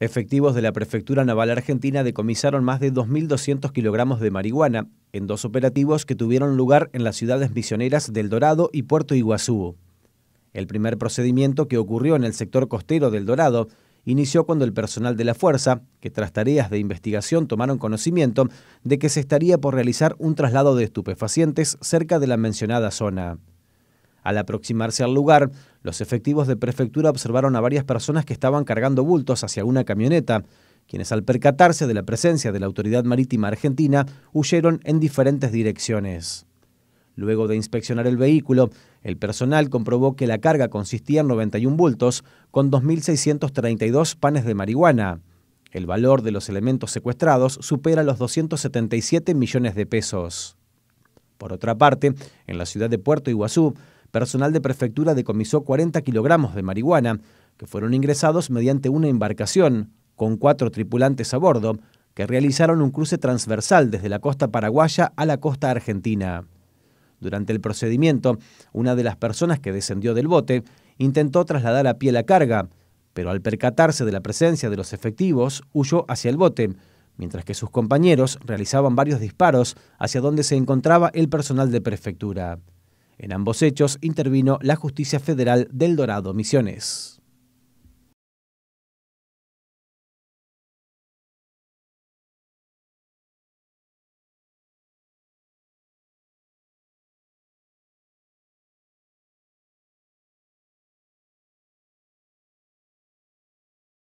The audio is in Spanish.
Efectivos de la Prefectura Naval Argentina decomisaron más de 2.200 kilogramos de marihuana en dos operativos que tuvieron lugar en las ciudades misioneras del Dorado y Puerto Iguazú. El primer procedimiento que ocurrió en el sector costero del Dorado inició cuando el personal de la fuerza, que tras tareas de investigación tomaron conocimiento de que se estaría por realizar un traslado de estupefacientes cerca de la mencionada zona. Al aproximarse al lugar, los efectivos de prefectura observaron a varias personas que estaban cargando bultos hacia una camioneta, quienes al percatarse de la presencia de la Autoridad Marítima Argentina huyeron en diferentes direcciones. Luego de inspeccionar el vehículo, el personal comprobó que la carga consistía en 91 bultos con 2.632 panes de marihuana. El valor de los elementos secuestrados supera los 277 millones de pesos. Por otra parte, en la ciudad de Puerto Iguazú, personal de prefectura decomisó 40 kilogramos de marihuana, que fueron ingresados mediante una embarcación, con cuatro tripulantes a bordo, que realizaron un cruce transversal desde la costa paraguaya a la costa argentina. Durante el procedimiento, una de las personas que descendió del bote intentó trasladar a pie la carga, pero al percatarse de la presencia de los efectivos, huyó hacia el bote, mientras que sus compañeros realizaban varios disparos hacia donde se encontraba el personal de prefectura. En ambos hechos intervino la Justicia Federal del Dorado Misiones.